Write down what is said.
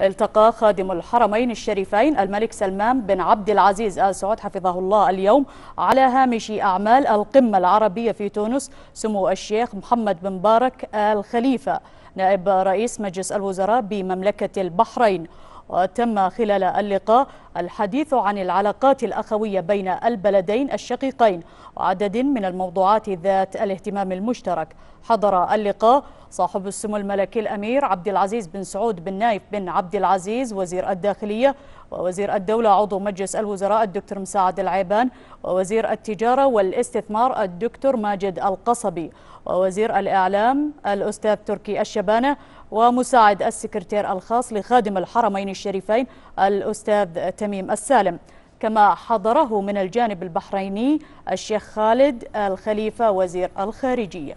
التقى خادم الحرمين الشريفين الملك سلمان بن عبد العزيز آل سعود حفظه الله اليوم على هامش أعمال القمة العربية في تونس سمو الشيخ محمد بن بارك آل خليفة نائب رئيس مجلس الوزراء بمملكة البحرين وتم خلال اللقاء الحديث عن العلاقات الأخوية بين البلدين الشقيقين وعدد من الموضوعات ذات الاهتمام المشترك حضر اللقاء صاحب السمو الملكي الأمير عبد العزيز بن سعود بن نايف بن عبد العزيز وزير الداخلية ووزير الدولة عضو مجلس الوزراء الدكتور مساعد العيبان ووزير التجارة والاستثمار الدكتور ماجد القصبي ووزير الإعلام الأستاذ تركي الشبانة ومساعد السكرتير الخاص لخادم الحرمين الشريفين الأستاذ تميم السالم كما حضره من الجانب البحريني الشيخ خالد الخليفة وزير الخارجية